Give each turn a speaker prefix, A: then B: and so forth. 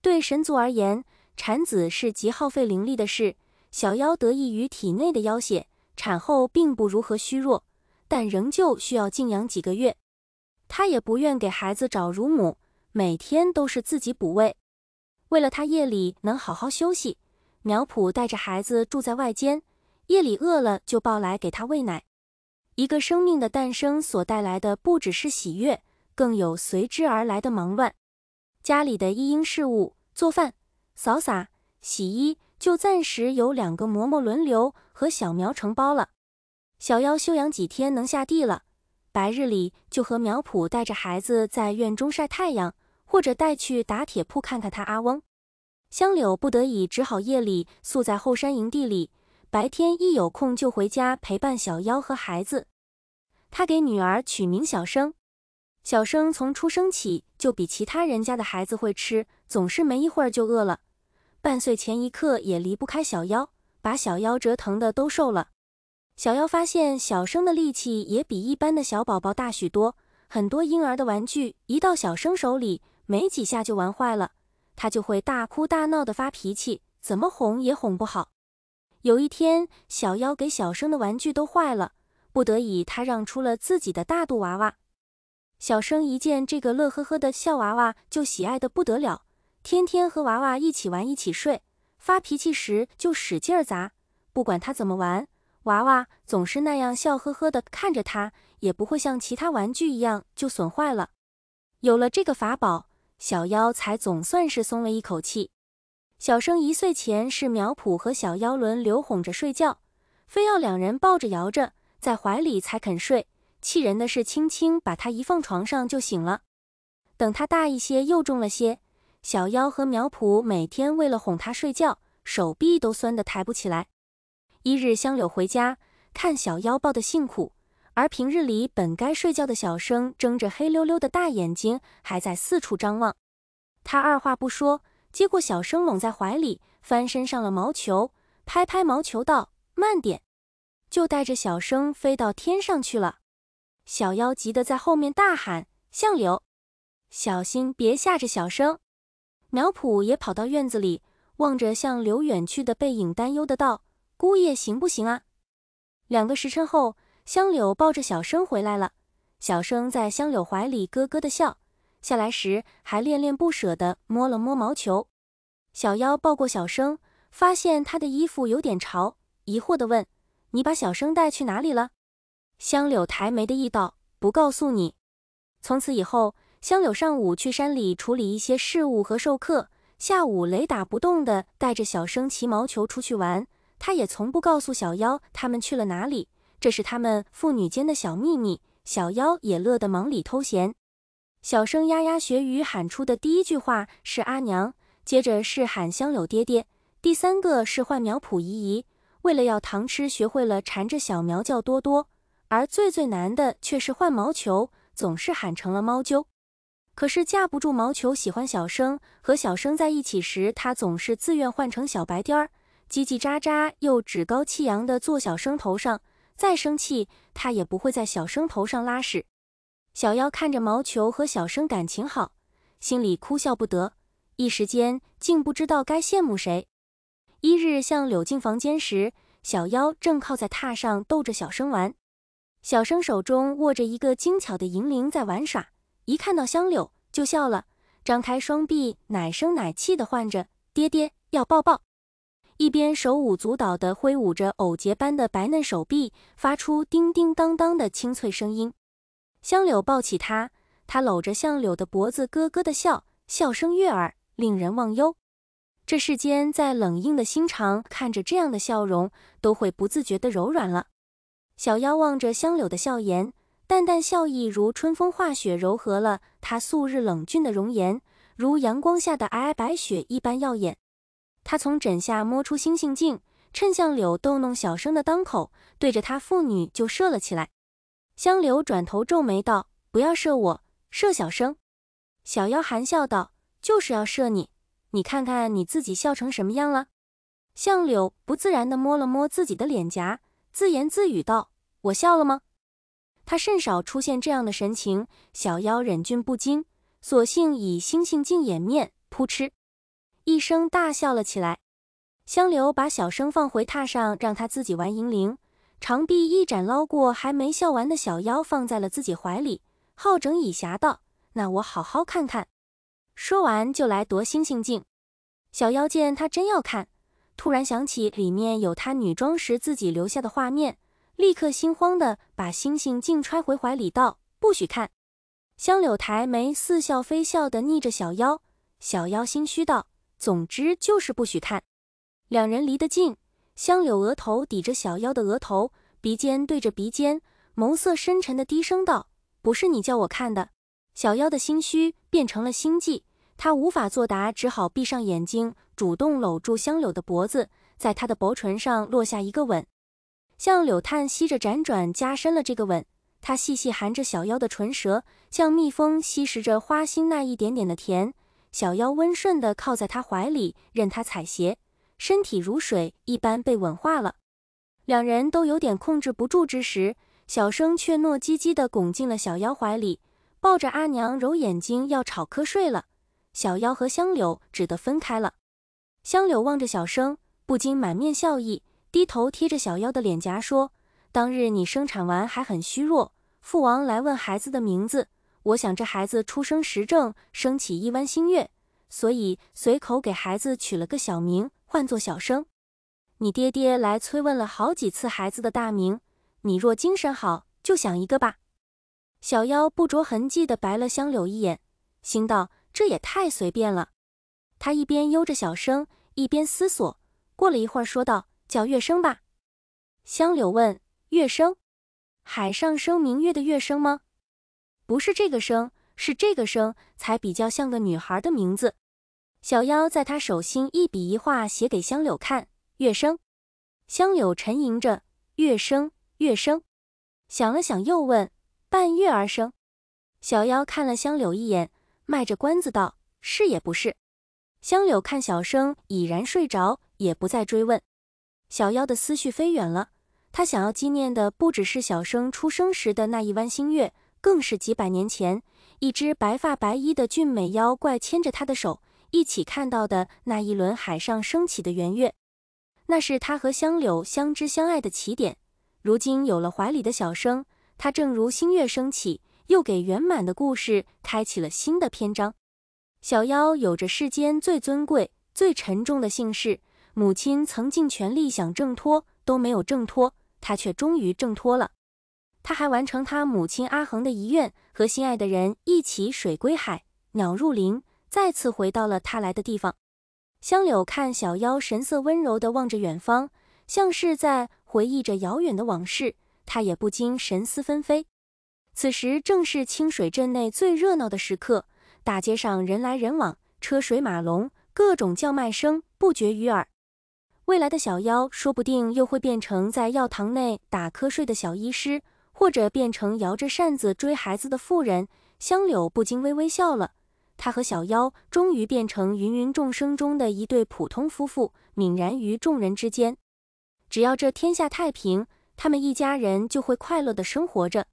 A: 对神族而言，产子是极耗费灵力的事。小妖得益于体内的妖血，产后并不如何虚弱，但仍旧需要静养几个月。她也不愿给孩子找乳母，每天都是自己补喂。为了他夜里能好好休息，苗圃带着孩子住在外间，夜里饿了就抱来给他喂奶。一个生命的诞生所带来的不只是喜悦，更有随之而来的忙乱。家里的一应事物，做饭、扫洒、洗衣，就暂时由两个嬷嬷轮流和小苗承包了。小妖休养几天能下地了，白日里就和苗圃带着孩子在院中晒太阳，或者带去打铁铺看看他阿翁。香柳不得已只好夜里宿在后山营地里。白天一有空就回家陪伴小妖和孩子，他给女儿取名小生。小生从出生起就比其他人家的孩子会吃，总是没一会儿就饿了。半岁前一刻也离不开小妖，把小妖折腾的都瘦了。小妖发现小生的力气也比一般的小宝宝大许多，很多婴儿的玩具一到小生手里，没几下就玩坏了，他就会大哭大闹的发脾气，怎么哄也哄不好。有一天，小妖给小生的玩具都坏了，不得已他让出了自己的大肚娃娃。小生一见这个乐呵呵的笑娃娃，就喜爱的不得了，天天和娃娃一起玩，一起睡，发脾气时就使劲砸。不管他怎么玩，娃娃总是那样笑呵呵的看着他，也不会像其他玩具一样就损坏了。有了这个法宝，小妖才总算是松了一口气。小生一岁前是苗圃和小妖轮流哄着睡觉，非要两人抱着摇着在怀里才肯睡。气人的是，轻轻把他一放床上就醒了。等他大一些又重了些，小妖和苗圃每天为了哄他睡觉，手臂都酸得抬不起来。一日香柳回家，看小妖抱的辛苦，而平日里本该睡觉的小生睁着黑溜溜的大眼睛，还在四处张望。他二话不说。接过小生拢在怀里，翻身上了毛球，拍拍毛球道：“慢点。”就带着小生飞到天上去了。小妖急得在后面大喊：“相柳，小心别吓着小生！”苗圃也跑到院子里，望着向柳远去的背影，担忧的道：“姑爷行不行啊？”两个时辰后，香柳抱着小生回来了。小生在香柳怀里咯咯的笑。下来时还恋恋不舍地摸了摸毛球，小妖抱过小生，发现他的衣服有点潮，疑惑地问：“你把小生带去哪里了？”香柳抬眉的意道：“不告诉你。”从此以后，香柳上午去山里处理一些事务和授课，下午雷打不动地带着小生骑毛球出去玩，他也从不告诉小妖他们去了哪里，这是他们父女间的小秘密。小妖也乐得忙里偷闲。小生丫丫学语喊出的第一句话是阿娘，接着是喊香柳爹爹，第三个是唤苗圃姨姨。为了要糖吃，学会了缠着小苗叫多多，而最最难的却是换毛球，总是喊成了猫啾。可是架不住毛球喜欢小生，和小生在一起时，他总是自愿换成小白颠儿，叽叽喳喳又趾高气扬地坐小生头上。再生气，他也不会在小生头上拉屎。小妖看着毛球和小生感情好，心里哭笑不得，一时间竟不知道该羡慕谁。一日，向柳进房间时，小妖正靠在榻上逗着小生玩，小生手中握着一个精巧的银铃在玩耍，一看到香柳就笑了，张开双臂，奶声奶气的唤着“爹爹，要抱抱”，一边手舞足蹈的挥舞着藕节般的白嫩手臂，发出叮叮当当的清脆声音。香柳抱起他，他搂着香柳的脖子，咯咯的笑，笑声悦耳，令人忘忧。这世间，再冷硬的心肠看着这样的笑容，都会不自觉的柔软了。小妖望着香柳的笑颜，淡淡笑意如春风化雪，柔和了他素日冷峻的容颜，如阳光下的皑皑白雪一般耀眼。他从枕下摸出星星镜，趁向柳逗弄小生的当口，对着他父女就射了起来。香柳转头皱眉道：“不要射我，射小生。”小妖含笑道：“就是要射你，你看看你自己笑成什么样了。”香柳不自然地摸了摸自己的脸颊，自言自语道：“我笑了吗？”他甚少出现这样的神情。小妖忍俊不禁，索性以星星镜掩面，扑哧一声大笑了起来。香柳把小生放回榻上，让他自己玩银铃。长臂一展，捞过还没笑完的小妖，放在了自己怀里，好整以暇道：“那我好好看看。”说完就来夺星星镜。小妖见他真要看，突然想起里面有他女装时自己留下的画面，立刻心慌的把星星镜揣回怀里，道：“不许看。”香柳抬眉，似笑非笑的睨着小妖。小妖心虚道：“总之就是不许看。”两人离得近。香柳额头抵着小妖的额头，鼻尖对着鼻尖，眸色深沉的低声道：“不是你叫我看的。”小妖的心虚变成了心悸，他无法作答，只好闭上眼睛，主动搂住香柳的脖子，在她的薄唇上落下一个吻。向柳叹息着辗转加深了这个吻，他细细含着小妖的唇舌，像蜜蜂吸食着花心那一点点的甜。小妖温顺的靠在他怀里，任他踩鞋。身体如水一般被吻化了，两人都有点控制不住之时，小生却糯唧唧的拱进了小妖怀里，抱着阿娘揉眼睛要吵瞌睡了。小妖和香柳只得分开了。香柳望着小生，不禁满面笑意，低头贴着小妖的脸颊说：“当日你生产完还很虚弱，父王来问孩子的名字，我想这孩子出生时正升起一弯新月，所以随口给孩子取了个小名。”唤作小生，你爹爹来催问了好几次孩子的大名，你若精神好，就想一个吧。小妖不着痕迹地白了香柳一眼，心道这也太随便了。他一边悠着小声，一边思索。过了一会儿，说道：“叫月生吧。”香柳问：“月生，海上生明月的月生吗？不是这个生，是这个生才比较像个女孩的名字。”小妖在他手心一笔一画写给香柳看，月生。香柳沉吟着，月生，月生。想了想，又问：半月而生。小妖看了香柳一眼，卖着关子道：是也不是。香柳看小生已然睡着，也不再追问。小妖的思绪飞远了，他想要纪念的不只是小生出生时的那一弯新月，更是几百年前一只白发白衣的俊美妖怪牵着他的手。一起看到的那一轮海上升起的圆月，那是他和香柳相知相爱的起点。如今有了怀里的小生，他正如新月升起，又给圆满的故事开启了新的篇章。小妖有着世间最尊贵、最沉重的姓氏，母亲曾尽全力想挣脱，都没有挣脱，他却终于挣脱了。他还完成他母亲阿衡的遗愿，和心爱的人一起水归海，鸟入林。再次回到了他来的地方，香柳看小妖神色温柔地望着远方，像是在回忆着遥远的往事，他也不禁神思纷飞。此时正是清水镇内最热闹的时刻，大街上人来人往，车水马龙，各种叫卖声不绝于耳。未来的小妖说不定又会变成在药堂内打瞌睡的小医师，或者变成摇着扇子追孩子的妇人。香柳不禁微微笑了。他和小妖终于变成芸芸众生中的一对普通夫妇，泯然于众人之间。只要这天下太平，他们一家人就会快乐的生活着。